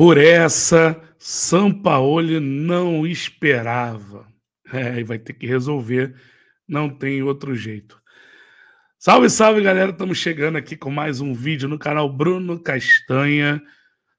Por essa, Sampaoli não esperava. É, e vai ter que resolver, não tem outro jeito. Salve, salve, galera! Estamos chegando aqui com mais um vídeo no canal Bruno Castanha.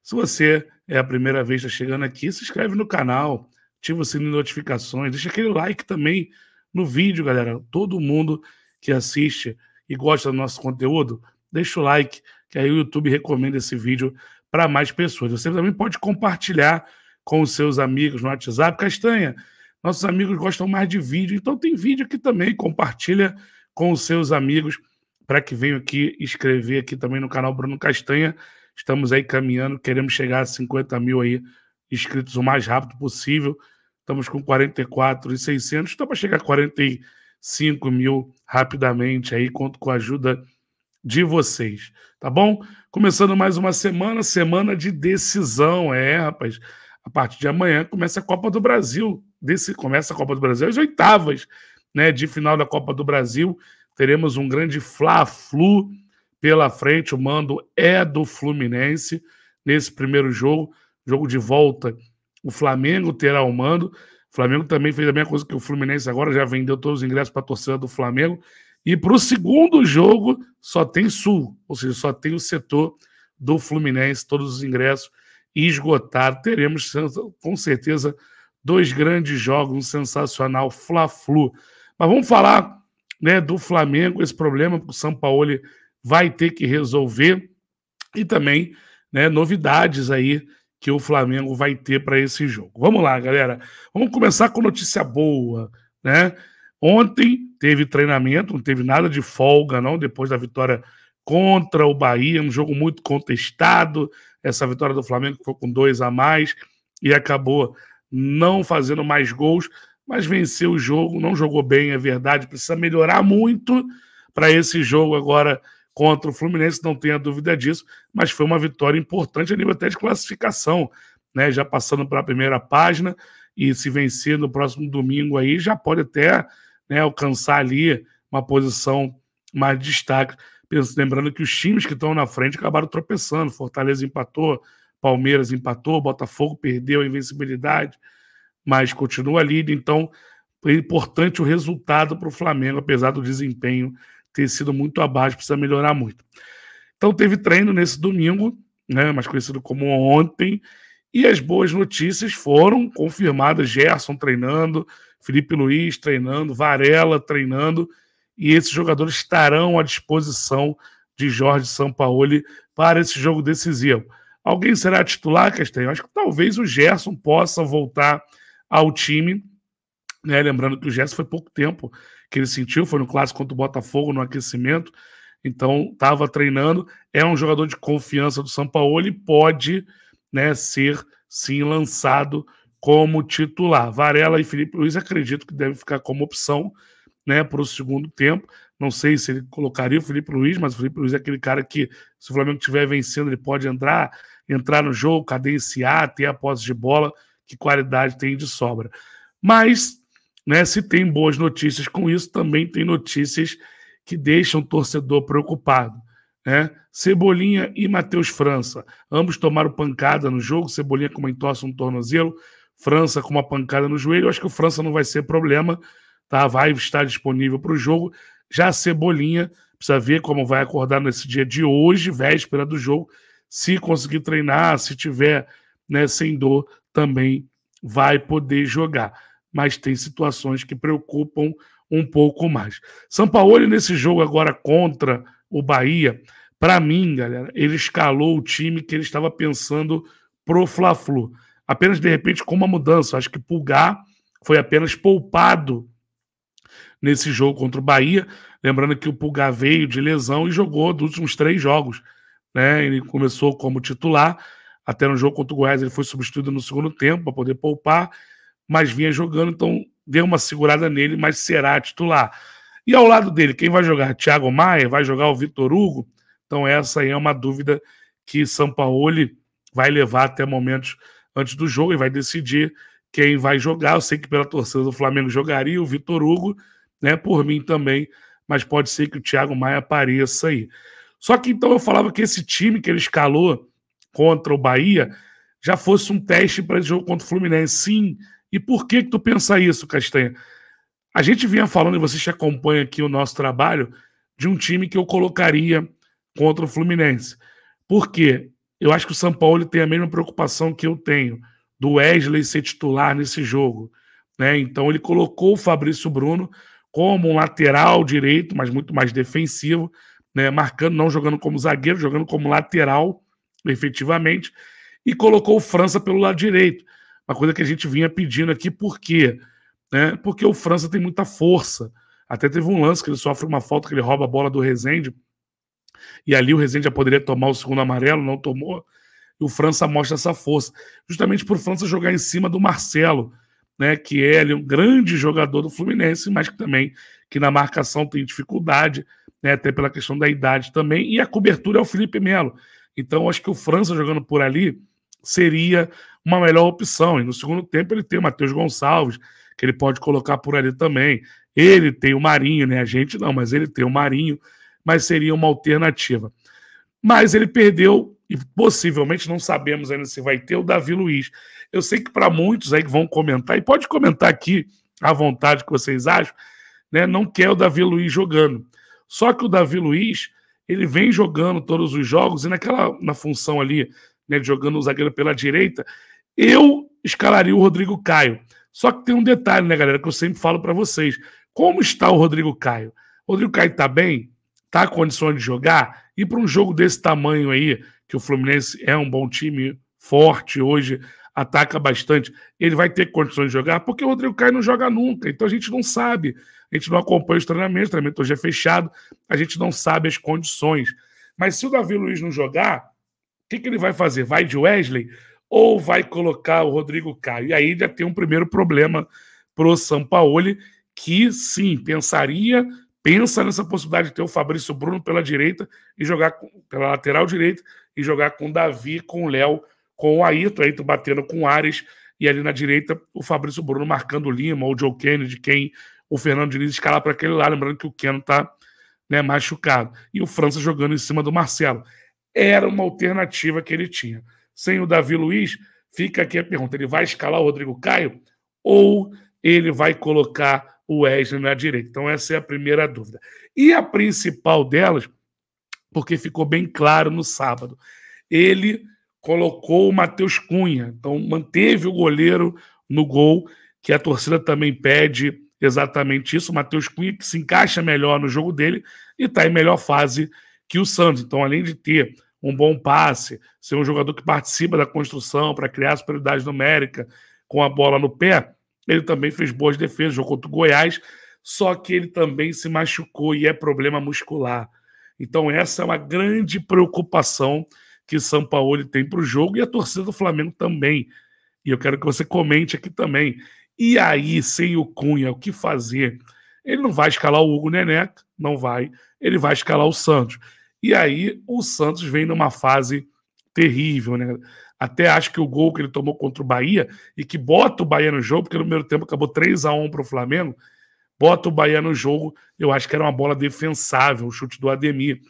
Se você é a primeira vez que está chegando aqui, se inscreve no canal, ativa o sininho de notificações, deixa aquele like também no vídeo, galera. Todo mundo que assiste e gosta do nosso conteúdo, deixa o like, que aí o YouTube recomenda esse vídeo para mais pessoas. Você também pode compartilhar com os seus amigos no WhatsApp. Castanha, é nossos amigos gostam mais de vídeo, então tem vídeo aqui também. Compartilha com os seus amigos para que venham aqui escrever aqui também no canal Bruno Castanha. Estamos aí caminhando, queremos chegar a 50 mil aí inscritos o mais rápido possível. Estamos com 44 e 600, está para chegar a 45 mil rapidamente aí. Conto com a ajuda de vocês, tá bom? Começando mais uma semana, semana de decisão, é, rapaz. A partir de amanhã começa a Copa do Brasil, desse começa a Copa do Brasil, as oitavas, né, de final da Copa do Brasil. Teremos um grande fla-flu pela frente. O mando é do Fluminense nesse primeiro jogo, jogo de volta. O Flamengo terá o mando. O Flamengo também fez a mesma coisa que o Fluminense agora, já vendeu todos os ingressos para a torcida do Flamengo. E para o segundo jogo, só tem Sul, ou seja, só tem o setor do Fluminense, todos os ingressos esgotados. Teremos, com certeza, dois grandes jogos, um sensacional Fla-Flu. Mas vamos falar né, do Flamengo, esse problema que o São Paulo vai ter que resolver e também né, novidades aí que o Flamengo vai ter para esse jogo. Vamos lá, galera. Vamos começar com notícia boa, né? Ontem teve treinamento, não teve nada de folga, não, depois da vitória contra o Bahia, um jogo muito contestado. Essa vitória do Flamengo foi com dois a mais e acabou não fazendo mais gols, mas venceu o jogo, não jogou bem, é verdade, precisa melhorar muito para esse jogo agora contra o Fluminense, não tenha dúvida disso, mas foi uma vitória importante a nível até de classificação, né? Já passando para a primeira página e se vencer no próximo domingo aí, já pode até né, alcançar ali uma posição mais de destaque. Lembrando que os times que estão na frente acabaram tropeçando. Fortaleza empatou, Palmeiras empatou, Botafogo perdeu a invencibilidade, mas continua líder. Então, é importante o resultado para o Flamengo, apesar do desempenho ter sido muito abaixo, precisa melhorar muito. Então, teve treino nesse domingo, né, mais conhecido como ontem, e as boas notícias foram confirmadas: Gerson treinando, Felipe Luiz treinando, Varela treinando, e esses jogadores estarão à disposição de Jorge Sampaoli para esse jogo decisivo. Alguém será titular, Castanho? Acho que talvez o Gerson possa voltar ao time. Né? Lembrando que o Gerson foi pouco tempo que ele sentiu, foi no clássico contra o Botafogo, no aquecimento. Então, estava treinando. É um jogador de confiança do Sampaoli e pode né, ser, sim, lançado como titular. Varela e Felipe Luiz acredito que devem ficar como opção né, para o segundo tempo. Não sei se ele colocaria o Felipe Luiz, mas o Felipe Luiz é aquele cara que, se o Flamengo estiver vencendo, ele pode entrar, entrar no jogo, cadenciar, ter a posse de bola, que qualidade tem de sobra. Mas, né, se tem boas notícias com isso, também tem notícias que deixam o torcedor preocupado. Né? Cebolinha e Matheus França, ambos tomaram pancada no jogo, Cebolinha com uma entorse no tornozelo, França com uma pancada no joelho. Eu acho que o França não vai ser problema, tá? Vai estar disponível para o jogo. Já a Cebolinha, precisa ver como vai acordar nesse dia de hoje, véspera do jogo. Se conseguir treinar, se tiver né, sem dor, também vai poder jogar. Mas tem situações que preocupam um pouco mais. São Paulo, nesse jogo agora contra o Bahia, para mim, galera, ele escalou o time que ele estava pensando pro Fla-Flu apenas de repente com uma mudança. Acho que Pulgar foi apenas poupado nesse jogo contra o Bahia. Lembrando que o Pulgar veio de lesão e jogou dos últimos três jogos. Né? Ele começou como titular, até no jogo contra o Goiás ele foi substituído no segundo tempo para poder poupar, mas vinha jogando, então deu uma segurada nele, mas será titular. E ao lado dele, quem vai jogar? Thiago Maia? Vai jogar o Vitor Hugo? Então essa aí é uma dúvida que São Paulo vai levar até momentos antes do jogo e vai decidir quem vai jogar. Eu sei que pela torcida do Flamengo jogaria o Vitor Hugo, né? Por mim também, mas pode ser que o Thiago Maia apareça aí. Só que então eu falava que esse time que ele escalou contra o Bahia já fosse um teste para esse jogo contra o Fluminense. Sim. E por que que tu pensa isso, Castanha? A gente vinha falando, e vocês te acompanham aqui o nosso trabalho, de um time que eu colocaria contra o Fluminense. Por quê? Eu acho que o São Paulo tem a mesma preocupação que eu tenho do Wesley ser titular nesse jogo. Né? Então ele colocou o Fabrício Bruno como um lateral direito, mas muito mais defensivo, né? marcando, não jogando como zagueiro, jogando como lateral, efetivamente, e colocou o França pelo lado direito. Uma coisa que a gente vinha pedindo aqui, por quê? Né? Porque o França tem muita força. Até teve um lance que ele sofre uma falta, que ele rouba a bola do Rezende e ali o Rezende já poderia tomar o segundo amarelo, não tomou. E o França mostra essa força. Justamente por França jogar em cima do Marcelo, né, que é um grande jogador do Fluminense, mas que também que na marcação tem dificuldade, né, até pela questão da idade também, e a cobertura é o Felipe Melo. Então, acho que o França jogando por ali seria uma melhor opção. E no segundo tempo ele tem o Matheus Gonçalves, que ele pode colocar por ali também. Ele tem o Marinho, né? A gente não, mas ele tem o Marinho mas seria uma alternativa. Mas ele perdeu, e possivelmente não sabemos ainda se vai ter, o Davi Luiz. Eu sei que para muitos aí que vão comentar, e pode comentar aqui à vontade que vocês acham, né, não quer o Davi Luiz jogando. Só que o Davi Luiz, ele vem jogando todos os jogos, e naquela na função ali, né, jogando o zagueiro pela direita, eu escalaria o Rodrigo Caio. Só que tem um detalhe, né, galera, que eu sempre falo para vocês. Como está o Rodrigo Caio? O Rodrigo Caio está bem? tá condições de jogar, e para um jogo desse tamanho aí, que o Fluminense é um bom time, forte hoje, ataca bastante, ele vai ter condições de jogar, porque o Rodrigo Caio não joga nunca, então a gente não sabe, a gente não acompanha os treinamentos, o treinamento hoje é fechado, a gente não sabe as condições. Mas se o Davi Luiz não jogar, o que, que ele vai fazer? Vai de Wesley ou vai colocar o Rodrigo Caio? E aí já tem um primeiro problema para o Sampaoli, que sim, pensaria pensa nessa possibilidade de ter o Fabrício Bruno pela direita e jogar com, pela lateral direita e jogar com o Davi, com o Léo, com o Ayrton, Ayrton batendo com o Ares e ali na direita o Fabrício Bruno marcando o Lima ou o Joe Kennedy, quem o Fernando Diniz escalar para aquele lado, lembrando que o Keno está né, machucado. E o França jogando em cima do Marcelo. Era uma alternativa que ele tinha. Sem o Davi Luiz, fica aqui a pergunta: ele vai escalar o Rodrigo Caio ou ele vai colocar o Wesley na direita. Então, essa é a primeira dúvida. E a principal delas, porque ficou bem claro no sábado, ele colocou o Matheus Cunha, então manteve o goleiro no gol, que a torcida também pede exatamente isso. O Matheus Cunha que se encaixa melhor no jogo dele e está em melhor fase que o Santos. Então, além de ter um bom passe, ser um jogador que participa da construção para criar superioridade numérica com a bola no pé, ele também fez boas defesas, jogou contra o Goiás, só que ele também se machucou e é problema muscular. Então, essa é uma grande preocupação que São Paulo tem para o jogo e a torcida do Flamengo também. E eu quero que você comente aqui também. E aí, sem o Cunha, o que fazer? Ele não vai escalar o Hugo Neneca, não vai. Ele vai escalar o Santos. E aí, o Santos vem numa fase terrível, né? Até acho que o gol que ele tomou contra o Bahia e que bota o Bahia no jogo, porque no primeiro tempo acabou 3 a 1 para o Flamengo, bota o Bahia no jogo. Eu acho que era uma bola defensável, o chute do Ademir.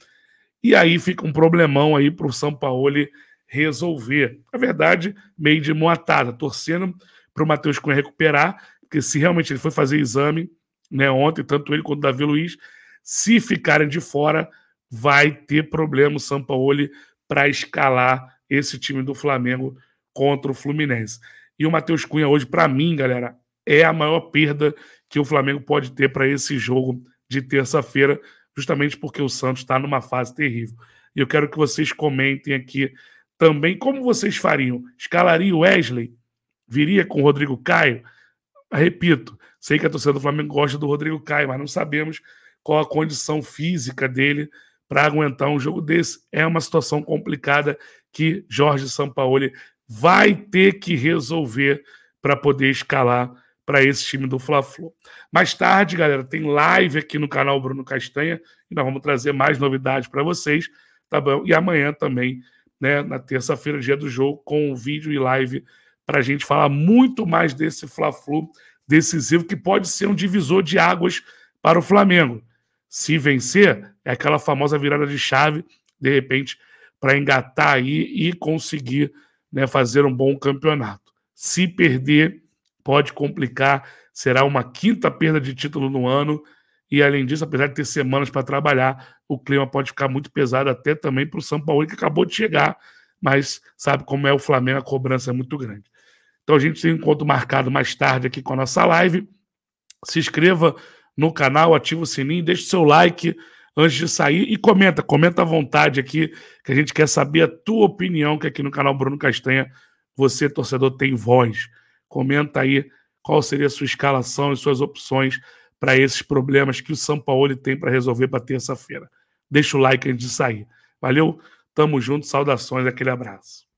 E aí fica um problemão aí para o Sampaoli resolver. Na verdade, meio de moatada, torcendo para o Matheus Cunha recuperar, porque se realmente ele foi fazer exame né, ontem, tanto ele quanto o Davi Luiz, se ficarem de fora, vai ter problema o Sampaoli para escalar esse time do Flamengo contra o Fluminense. E o Matheus Cunha hoje, para mim, galera, é a maior perda que o Flamengo pode ter para esse jogo de terça-feira, justamente porque o Santos está numa fase terrível. E eu quero que vocês comentem aqui também como vocês fariam. Escalaria o Wesley? Viria com o Rodrigo Caio? Repito, sei que a torcida do Flamengo gosta do Rodrigo Caio, mas não sabemos qual a condição física dele para aguentar um jogo desse. É uma situação complicada que Jorge Sampaoli vai ter que resolver para poder escalar para esse time do Fla-Flu. Mais tarde, galera, tem live aqui no canal Bruno Castanha e nós vamos trazer mais novidades para vocês, tá bom? E amanhã também, né, na terça-feira, dia do jogo, com o vídeo e live para a gente falar muito mais desse Fla-Flu decisivo que pode ser um divisor de águas para o Flamengo se vencer, é aquela famosa virada de chave, de repente, para engatar aí e conseguir né, fazer um bom campeonato. Se perder, pode complicar, será uma quinta perda de título no ano. E além disso, apesar de ter semanas para trabalhar, o clima pode ficar muito pesado até também para o São Paulo, que acabou de chegar, mas sabe como é o Flamengo, a cobrança é muito grande. Então a gente tem um encontro marcado mais tarde aqui com a nossa live. Se inscreva no canal, ativa o sininho, deixa o seu like antes de sair e comenta, comenta à vontade aqui, que a gente quer saber a tua opinião, que aqui no canal Bruno Castanha, você, torcedor, tem voz. Comenta aí qual seria a sua escalação e suas opções para esses problemas que o São Paulo tem para resolver para terça-feira. Deixa o like antes de sair. Valeu, tamo junto, saudações, aquele abraço.